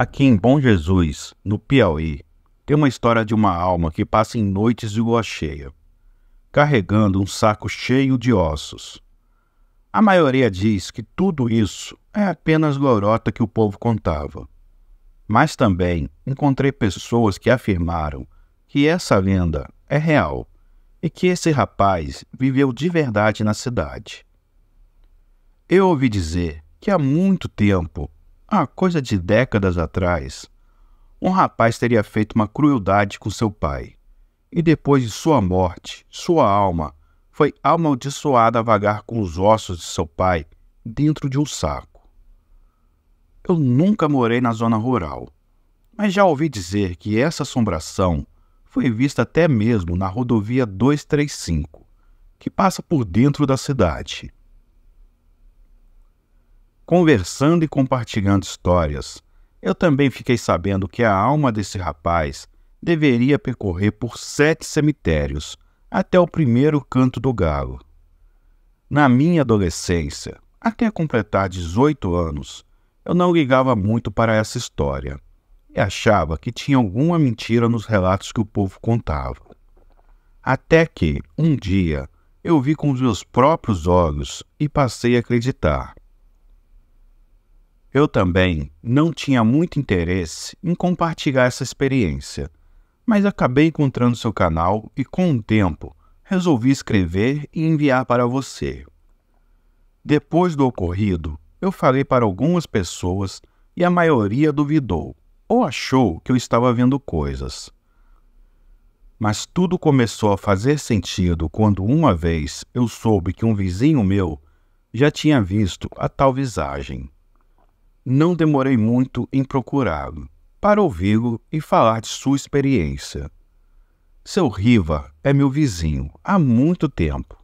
Aqui em Bom Jesus, no Piauí, tem uma história de uma alma que passa em noites de lua cheia, carregando um saco cheio de ossos. A maioria diz que tudo isso é apenas lorota que o povo contava. Mas também encontrei pessoas que afirmaram que essa lenda é real e que esse rapaz viveu de verdade na cidade. Eu ouvi dizer que há muito tempo Há ah, coisa de décadas atrás, um rapaz teria feito uma crueldade com seu pai, e depois de sua morte, sua alma foi amaldiçoada a vagar com os ossos de seu pai dentro de um saco. Eu nunca morei na zona rural, mas já ouvi dizer que essa assombração foi vista até mesmo na rodovia 235, que passa por dentro da cidade conversando e compartilhando histórias. Eu também fiquei sabendo que a alma desse rapaz deveria percorrer por sete cemitérios até o primeiro canto do galo. Na minha adolescência, até completar 18 anos, eu não ligava muito para essa história e achava que tinha alguma mentira nos relatos que o povo contava. Até que, um dia, eu vi com os meus próprios olhos e passei a acreditar. Eu também não tinha muito interesse em compartilhar essa experiência, mas acabei encontrando seu canal e, com o tempo, resolvi escrever e enviar para você. Depois do ocorrido, eu falei para algumas pessoas e a maioria duvidou ou achou que eu estava vendo coisas. Mas tudo começou a fazer sentido quando uma vez eu soube que um vizinho meu já tinha visto a tal visagem não demorei muito em procurá-lo, para ouvi-lo e falar de sua experiência. Seu Riva é meu vizinho há muito tempo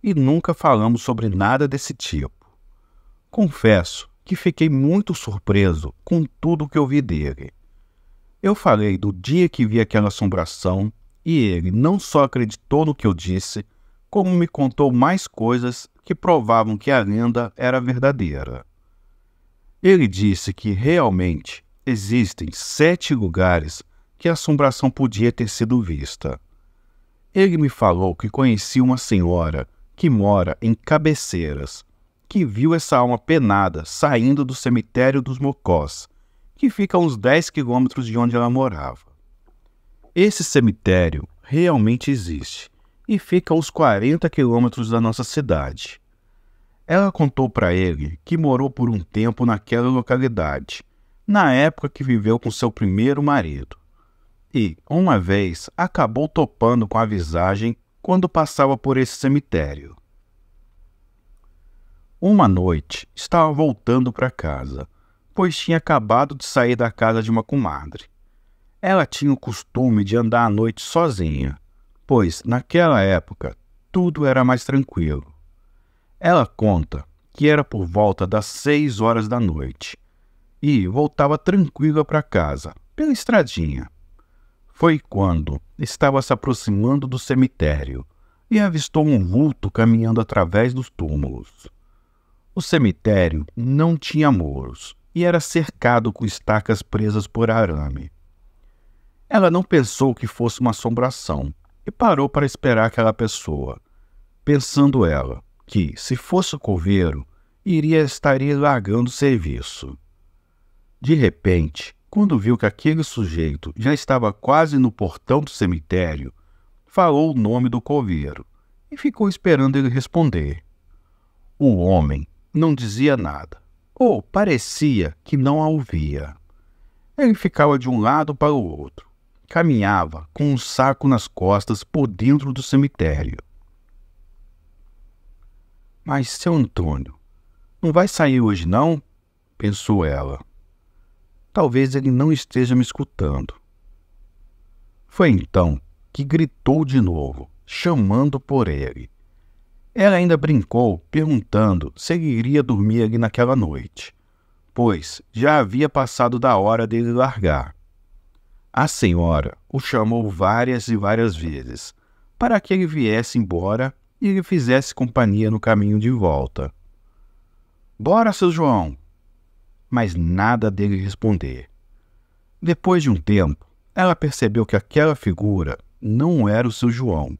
e nunca falamos sobre nada desse tipo. Confesso que fiquei muito surpreso com tudo que ouvi dele. Eu falei do dia que vi aquela assombração e ele não só acreditou no que eu disse, como me contou mais coisas que provavam que a lenda era verdadeira. Ele disse que realmente existem sete lugares que a assombração podia ter sido vista. Ele me falou que conhecia uma senhora que mora em Cabeceiras, que viu essa alma penada saindo do cemitério dos Mocós, que fica a uns 10 quilômetros de onde ela morava. Esse cemitério realmente existe e fica a uns 40 quilômetros da nossa cidade. Ela contou para ele que morou por um tempo naquela localidade, na época que viveu com seu primeiro marido. E, uma vez, acabou topando com a visagem quando passava por esse cemitério. Uma noite, estava voltando para casa, pois tinha acabado de sair da casa de uma comadre. Ela tinha o costume de andar à noite sozinha, pois, naquela época, tudo era mais tranquilo. Ela conta que era por volta das seis horas da noite e voltava tranquila para casa, pela estradinha. Foi quando estava se aproximando do cemitério e avistou um vulto caminhando através dos túmulos. O cemitério não tinha muros e era cercado com estacas presas por arame. Ela não pensou que fosse uma assombração e parou para esperar aquela pessoa. Pensando ela, que, se fosse coveiro, iria estaria largando o serviço. De repente, quando viu que aquele sujeito já estava quase no portão do cemitério, falou o nome do coveiro e ficou esperando ele responder. O homem não dizia nada, ou parecia que não a ouvia. Ele ficava de um lado para o outro, caminhava com um saco nas costas por dentro do cemitério. Mas, seu Antônio, não vai sair hoje, não? pensou ela. Talvez ele não esteja me escutando. Foi então que gritou de novo, chamando por ele. Ela ainda brincou, perguntando se ele iria dormir ali naquela noite, pois já havia passado da hora dele largar. A senhora o chamou várias e várias vezes para que ele viesse embora e lhe fizesse companhia no caminho de volta. Bora, seu João! Mas nada dele responder. Depois de um tempo, ela percebeu que aquela figura não era o seu João,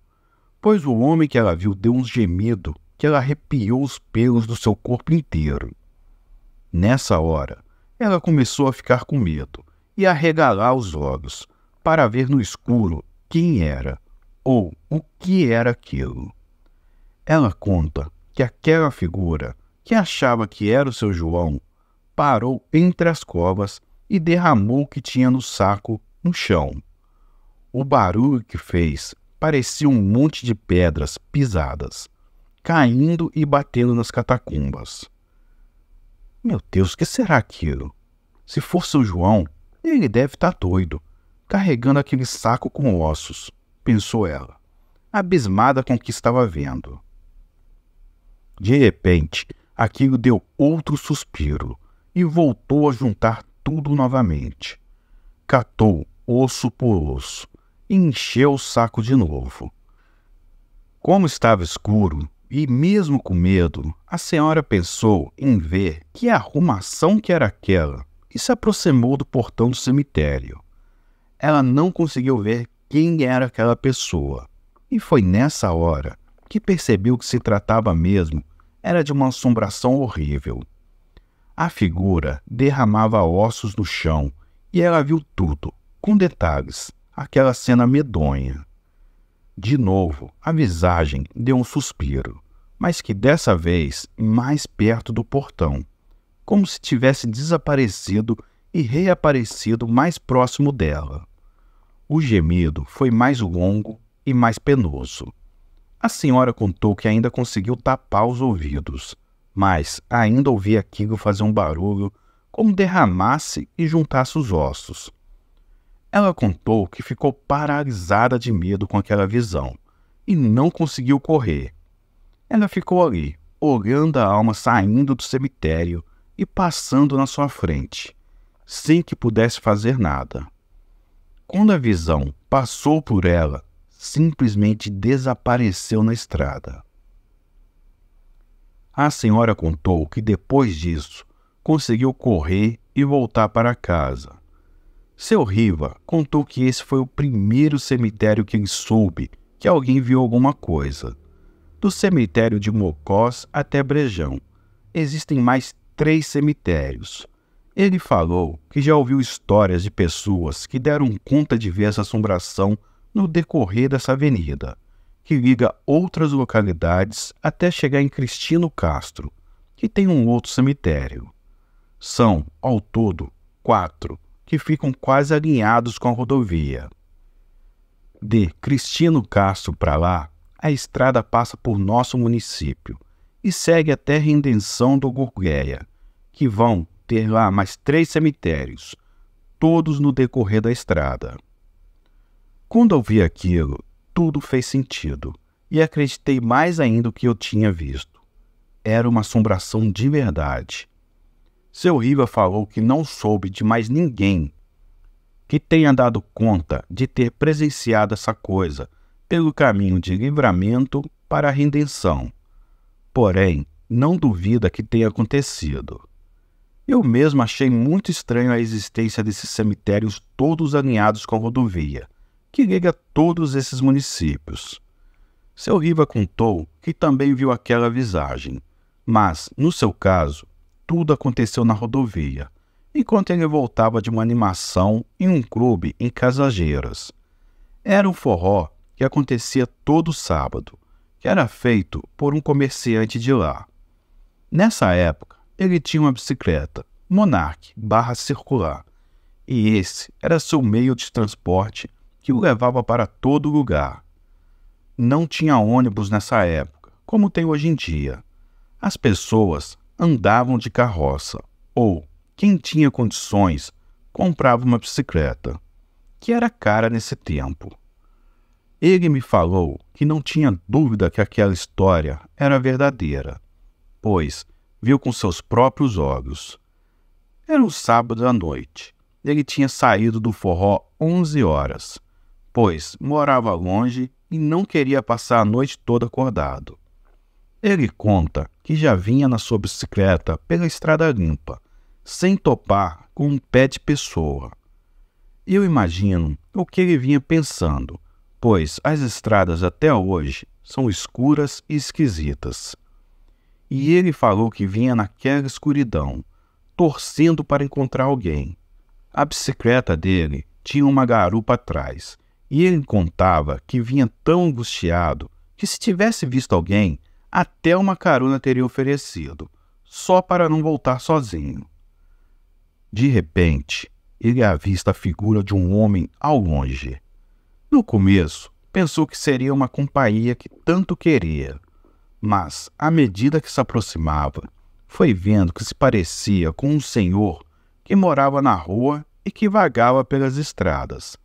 pois o homem que ela viu deu um gemido que ela arrepiou os pelos do seu corpo inteiro. Nessa hora, ela começou a ficar com medo e a regalar os olhos para ver no escuro quem era ou o que era aquilo. Ela conta que aquela figura, que achava que era o seu João, parou entre as covas e derramou o que tinha no saco no chão. O barulho que fez parecia um monte de pedras pisadas, caindo e batendo nas catacumbas. Meu Deus, o que será aquilo? Se for seu João, ele deve estar tá doido, carregando aquele saco com ossos, pensou ela, abismada com o que estava vendo. De repente, aquilo deu outro suspiro e voltou a juntar tudo novamente. Catou osso por osso e encheu o saco de novo. Como estava escuro, e mesmo com medo, a senhora pensou em ver que arrumação que era aquela e se aproximou do portão do cemitério. Ela não conseguiu ver quem era aquela pessoa, e foi nessa hora que percebeu que se tratava mesmo era de uma assombração horrível. A figura derramava ossos no chão e ela viu tudo, com detalhes, aquela cena medonha. De novo, a visagem deu um suspiro, mas que dessa vez mais perto do portão, como se tivesse desaparecido e reaparecido mais próximo dela. O gemido foi mais longo e mais penoso. A senhora contou que ainda conseguiu tapar os ouvidos, mas ainda ouvia Kigo fazer um barulho como derramasse e juntasse os ossos. Ela contou que ficou paralisada de medo com aquela visão e não conseguiu correr. Ela ficou ali, olhando a alma saindo do cemitério e passando na sua frente, sem que pudesse fazer nada. Quando a visão passou por ela simplesmente desapareceu na estrada. A senhora contou que depois disso conseguiu correr e voltar para casa. Seu Riva contou que esse foi o primeiro cemitério que ele soube que alguém viu alguma coisa. Do cemitério de Mocós até Brejão, existem mais três cemitérios. Ele falou que já ouviu histórias de pessoas que deram conta de ver essa assombração no decorrer dessa avenida, que liga outras localidades até chegar em Cristino Castro, que tem um outro cemitério. São, ao todo, quatro, que ficam quase alinhados com a rodovia. De Cristino Castro para lá, a estrada passa por nosso município e segue até Redenção do Gurgueia, que vão ter lá mais três cemitérios, todos no decorrer da estrada. Quando ouvi aquilo, tudo fez sentido e acreditei mais ainda do que eu tinha visto. Era uma assombração de verdade. Seu Riva falou que não soube de mais ninguém que tenha dado conta de ter presenciado essa coisa pelo caminho de livramento para a redenção. Porém, não duvida que tenha acontecido. Eu mesmo achei muito estranho a existência desses cemitérios todos alinhados com a rodovia que liga todos esses municípios. Seu Riva contou que também viu aquela visagem, mas, no seu caso, tudo aconteceu na rodovia, enquanto ele voltava de uma animação em um clube em Casageiras. Era um forró que acontecia todo sábado, que era feito por um comerciante de lá. Nessa época, ele tinha uma bicicleta Monarch barra circular, e esse era seu meio de transporte que o levava para todo lugar. Não tinha ônibus nessa época, como tem hoje em dia. As pessoas andavam de carroça ou, quem tinha condições, comprava uma bicicleta, que era cara nesse tempo. Ele me falou que não tinha dúvida que aquela história era verdadeira, pois viu com seus próprios olhos. Era um sábado à noite. Ele tinha saído do forró 11 horas pois morava longe e não queria passar a noite toda acordado. Ele conta que já vinha na sua bicicleta pela estrada limpa, sem topar com um pé de pessoa. Eu imagino o que ele vinha pensando, pois as estradas até hoje são escuras e esquisitas. E ele falou que vinha naquela escuridão, torcendo para encontrar alguém. A bicicleta dele tinha uma garupa atrás e ele contava que vinha tão angustiado que, se tivesse visto alguém, até uma carona teria oferecido, só para não voltar sozinho. De repente, ele avista a figura de um homem ao longe. No começo, pensou que seria uma companhia que tanto queria, mas, à medida que se aproximava, foi vendo que se parecia com um senhor que morava na rua e que vagava pelas estradas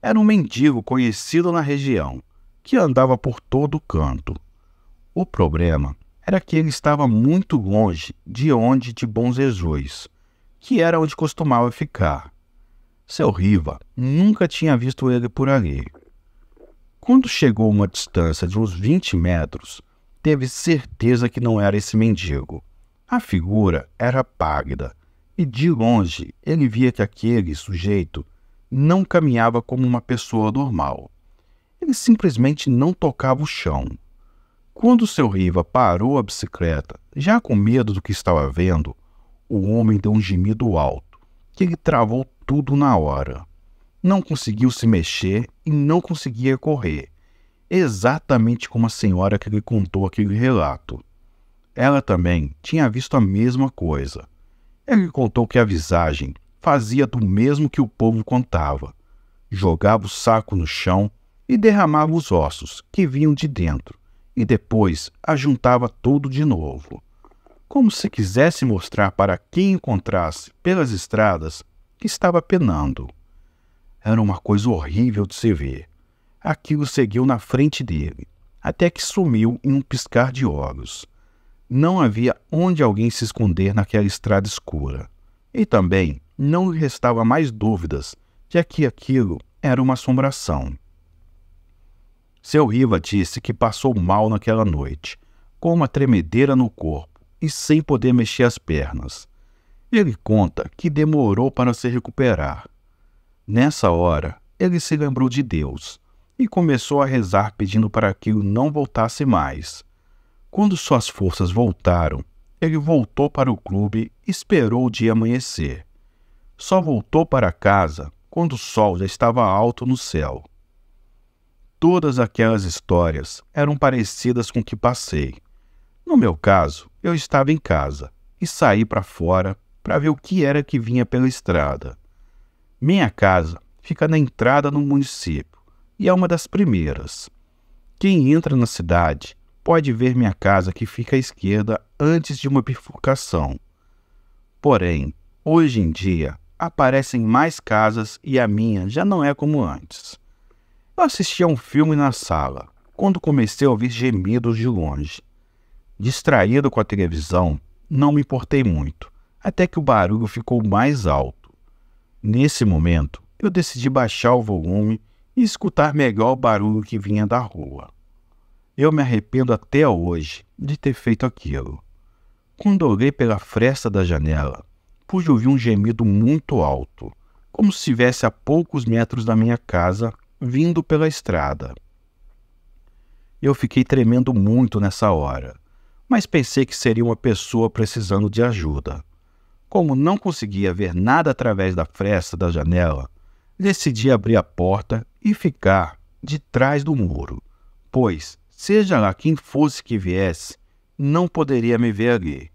era um mendigo conhecido na região, que andava por todo canto. O problema era que ele estava muito longe de onde de Bom Jesus, que era onde costumava ficar. Seu Riva nunca tinha visto ele por ali. Quando chegou a uma distância de uns 20 metros, teve certeza que não era esse mendigo. A figura era pálida, e de longe ele via que aquele sujeito não caminhava como uma pessoa normal. Ele simplesmente não tocava o chão. Quando seu Riva parou a bicicleta, já com medo do que estava vendo, o homem deu um gemido alto, que ele travou tudo na hora. Não conseguiu se mexer e não conseguia correr, exatamente como a senhora que lhe contou aquele relato. Ela também tinha visto a mesma coisa. Ele contou que a visagem fazia do mesmo que o povo contava. Jogava o saco no chão e derramava os ossos que vinham de dentro, e depois ajuntava tudo de novo. Como se quisesse mostrar para quem encontrasse pelas estradas que estava penando. Era uma coisa horrível de se ver. Aquilo seguiu na frente dele, até que sumiu em um piscar de olhos. Não havia onde alguém se esconder naquela estrada escura. E também não lhe restava mais dúvidas de que aquilo era uma assombração. Seu Riva disse que passou mal naquela noite, com uma tremedeira no corpo e sem poder mexer as pernas. Ele conta que demorou para se recuperar. Nessa hora, ele se lembrou de Deus e começou a rezar pedindo para que o não voltasse mais. Quando suas forças voltaram, ele voltou para o clube e esperou o dia amanhecer só voltou para casa quando o sol já estava alto no céu. Todas aquelas histórias eram parecidas com o que passei. No meu caso, eu estava em casa e saí para fora para ver o que era que vinha pela estrada. Minha casa fica na entrada no município e é uma das primeiras. Quem entra na cidade pode ver minha casa que fica à esquerda antes de uma bifurcação. Porém, hoje em dia, aparecem mais casas e a minha já não é como antes. Eu assisti a um filme na sala, quando comecei a ouvir gemidos de longe. Distraído com a televisão, não me importei muito, até que o barulho ficou mais alto. Nesse momento, eu decidi baixar o volume e escutar melhor o barulho que vinha da rua. Eu me arrependo até hoje de ter feito aquilo. Quando olhei pela fresta da janela, pude ouvir um gemido muito alto, como se estivesse a poucos metros da minha casa, vindo pela estrada. Eu fiquei tremendo muito nessa hora, mas pensei que seria uma pessoa precisando de ajuda. Como não conseguia ver nada através da fresta da janela, decidi abrir a porta e ficar de trás do muro, pois, seja lá quem fosse que viesse, não poderia me ver ali.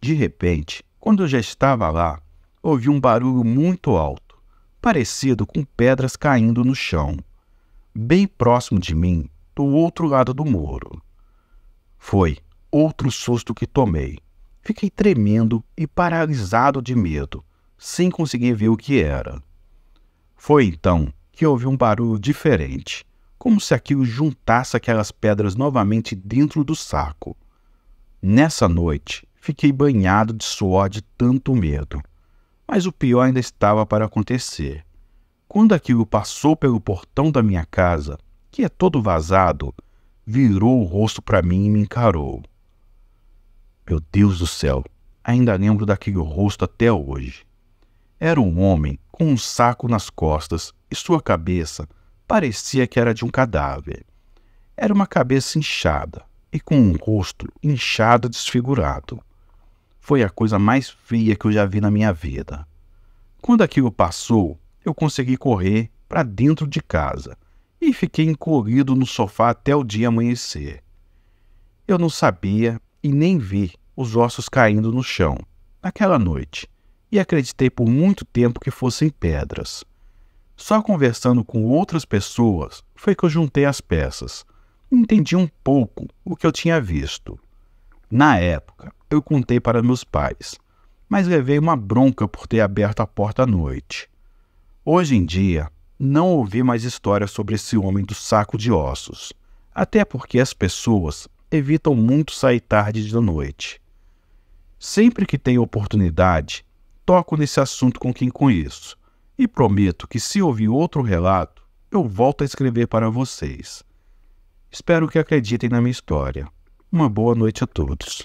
De repente, quando eu já estava lá, ouvi um barulho muito alto, parecido com pedras caindo no chão, bem próximo de mim, do outro lado do muro. Foi outro susto que tomei. Fiquei tremendo e paralisado de medo, sem conseguir ver o que era. Foi então que ouvi um barulho diferente, como se aquilo juntasse aquelas pedras novamente dentro do saco. Nessa noite, Fiquei banhado de suor de tanto medo. Mas o pior ainda estava para acontecer. Quando aquilo passou pelo portão da minha casa, que é todo vazado, virou o rosto para mim e me encarou. Meu Deus do céu, ainda lembro daquele rosto até hoje. Era um homem com um saco nas costas e sua cabeça parecia que era de um cadáver. Era uma cabeça inchada e com um rosto inchado desfigurado. Foi a coisa mais feia que eu já vi na minha vida. Quando aquilo passou, eu consegui correr para dentro de casa e fiquei encolhido no sofá até o dia amanhecer. Eu não sabia e nem vi os ossos caindo no chão naquela noite e acreditei por muito tempo que fossem pedras. Só conversando com outras pessoas foi que eu juntei as peças. Entendi um pouco o que eu tinha visto. Na época, eu contei para meus pais, mas levei uma bronca por ter aberto a porta à noite. Hoje em dia, não ouvi mais histórias sobre esse homem do saco de ossos, até porque as pessoas evitam muito sair tarde da noite. Sempre que tenho oportunidade, toco nesse assunto com quem conheço, e prometo que se ouvir outro relato, eu volto a escrever para vocês. Espero que acreditem na minha história. Uma boa noite a todos.